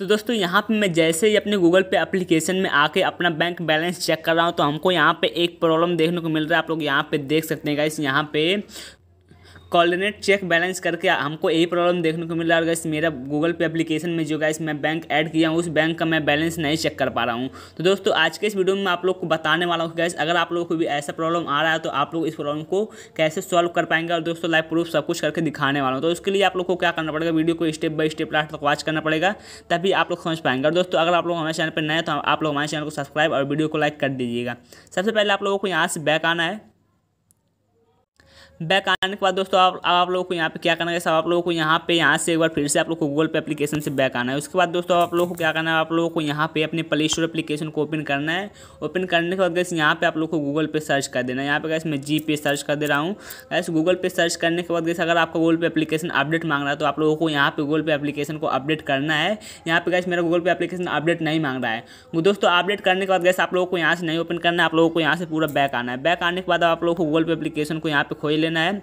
तो दोस्तों यहाँ पे मैं जैसे ही अपने गूगल पे एप्लीकेशन में आके अपना बैंक बैलेंस चेक कर रहा हूँ तो हमको यहाँ पे एक प्रॉब्लम देखने को मिल रहा है आप लोग यहाँ पे देख सकते हैं गाइस यहाँ पे कॉर्डिनेट चेक बैलेंस करके हमको यही प्रॉब्लम देखने को मिल रहा है और गैस मेरा गूगल पे एप्लीकेशन में जो गैस मैं बैंक ऐड किया हूँ उस बैंक का मैं बैलेंस नहीं चेक कर पा रहा हूँ तो दोस्तों आज के इस वीडियो में मैं आप लोग को बताने वाला हूँ गैस अगर आप लोगों को भी ऐसा प्रॉब्लम आ रहा है तो आप लोग इस प्रॉब्लम को कैसे सॉल्व कर पाएंगे और दोस्तों लाइव प्रूफ सब कुछ करके दिखाने वाला हूँ तो उसके लिए आप लोग को क्या करना पड़ेगा वीडियो को स्टेप बाई स्टेप लास्ट तक वॉच करना पड़ेगा तभी आप लोग समझ पाएंगे और दोस्तों अगर आप लोग हमारे चैनल पर नए तो आप लोग हमारे चैनल को सब्सक्राइब और वीडियो को लाइक कर दीजिएगा सबसे पहले आप लोगों को यहाँ से बैक आना है बैक आने के बाद दोस्तों आप आप लोगों को यहाँ पे क्या करना है सब आप लोगों को यहाँ पे यहाँ से एक बार फिर से आप लोग को गूगल पे एप्लीकेशन से बैक आना है उसके बाद दोस्तों आप लोगों को क्या करना है आप लोगों को यहाँ पे अपने प्ले स्टोर एप्लीकेशन को ओपन करना है ओपन करने के बाद गैस यहाँ पे आप लोग को गूगल पे सर्च कर देना है यहाँ पे गैस मैं जी पे सर्च कर दे रहा हूँ गैस गूगल पे सर्च करने के बाद गैस अगर आपका गूगल पे अपलीकेशन अपडेट मांग रहा है तो आप लोगों को यहाँ पे गूगल पे एप्लीकेशन को अपडेट करना है यहाँ पे गैस मेरा गूगल पे अपलीकेशन अपडेट नहीं मांग रहा है दोस्तों अपडेट करने के बाद गैस आप लोगों को यहाँ से नहीं ओपन करना है आप लोगों को यहाँ से पूरा बैक आना है बैक आने के बाद आप लोगों को गूगल पे अपलीकेशन को यहाँ पे खोल लेना And. em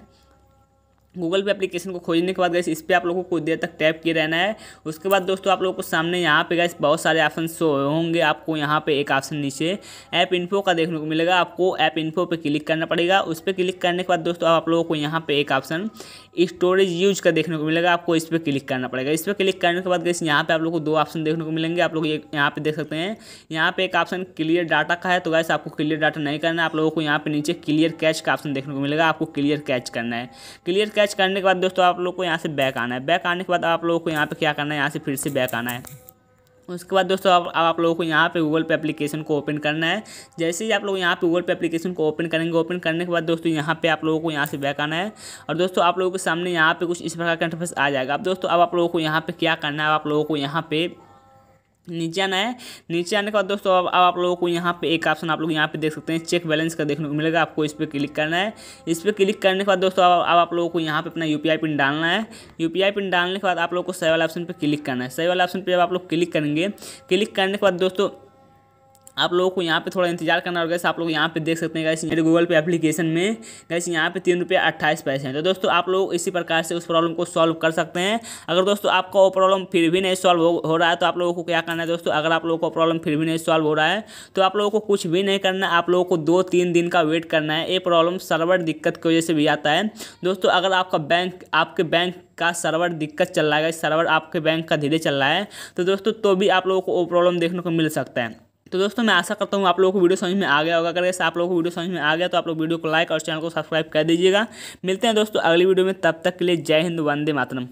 Google Pay application को खोजने के बाद गए इस पर आप लोगों को कुछ देर तक टैप किए रहना है उसके बाद दोस्तों आप लोगों को सामने यहाँ पे गए बहुत सारे ऑप्शन शो होंगे आपको यहाँ पे एक ऑप्शन नीचे ऐप इन्फो का देखने को मिलेगा आपको ऐप इन्फो पे क्लिक करना पड़ेगा उस पर क्लिक करने के बाद दोस्तों आप लोगों को यहाँ पर एक ऑप्शन स्टोरेज यूज का देखने को मिलेगा आपको इस पर क्लिक करना पड़ेगा इस पर क्लिक करने के बाद गए यहाँ पर आप लोग को दो ऑप्शन देखने को मिलेंगे आप लोग ये यहाँ पर देख सकते हैं यहाँ पर एक ऑप्शन क्लियर डाटा का है तो गैस आपको क्लियर डाटा नहीं करना आप लोगों को यहाँ पर नीचे क्लियर कैच का ऑप्शन देखने को मिलेगा आपको क्लियर कैच करना है क्लियर कैच अटैच करने के बाद दोस्तों आप लोग को यहाँ से बैक आना है बैक आने के बाद आप लोगों को यहाँ पे क्या करना है यहाँ से फिर से बैक आना है उसके बाद दोस्तों अब आप, आप लोगों को यहाँ पे गूगल पे एप्लीकेशन को ओपन करना है जैसे ही आप लोग यहाँ पे गूगल पे एप्लीकेशन को ओपन करेंगे ओपन करने के बाद दोस्तों यहाँ पे आप लोगों को यहाँ से बैक आना है और दोस्तों आप लोगों के सामने यहाँ पे कुछ इस प्रकार का इंटरफेस आ जाएगा अब दोस्तों अब आप लोगों को यहाँ पे क्या करना है आप लोगों को यहाँ पे नीचे आना है नीचे आने के बाद दोस्तों अब अब आप लोगों को यहाँ पे एक ऑप्शन आप लोग यहाँ पे देख सकते हैं चेक बैलेंस का देखने को मिलेगा आपको इस पर क्लिक करना है इस पर क्लिक करने के बाद दोस्तों अब अब आप लोगों को यहाँ पे अपना यूपीआई पिन डालना है यूपीआई पिन डालने के बाद आप लोगों को सही वाला ऑप्शन पर क्लिक करना है सही वाला ऑप्शन पर जब आप लोग क्लिक करेंगे क्लिक करने के बाद दोस्तों आप लोगों को यहाँ पे थोड़ा इंतजार करना होगा आप लोग यहाँ पे देख सकते हैं गैस मेरे गूगल पे एप्लीकेशन में गैस यहाँ पे तीन रुपये अट्ठाईस पैसे हैं तो दोस्तों आप लोग इसी प्रकार से उस प्रॉब्लम को सॉल्व कर सकते हैं अगर दोस्तों आपका वो प्रॉब्लम फिर भी नहीं सॉल्व हो, हो रहा है तो आप लोगों को क्या करना है दोस्तों अगर आप लोगों को प्रॉब्लम फिर भी नहीं सॉल्व हो रहा है तो आप लोगों को कुछ भी नहीं करना आप लोगों को दो तीन दिन का वेट करना है ये प्रॉब्लम सर्वर दिक्कत की वजह से भी आता है दोस्तों अगर आपका बैंक आपके बैंक का सर्वर दिक्कत चल रहा है सर्वर आपके बैंक का धीरे चल रहा है तो दोस्तों तो भी आप लोगों को वो प्रॉब्लम देखने को मिल सकता है तो दोस्तों मैं आशा करता हूँ आप लोगों को वीडियो समझ में आ गया होगा अगर ऐसे आप लोगों को वीडियो समझ में आ गया तो आप लोग वीडियो को लाइक और चैनल को सब्सक्राइब कर दीजिएगा मिलते हैं दोस्तों अगली वीडियो में तब तक के लिए जय हिंद वंदे मातरम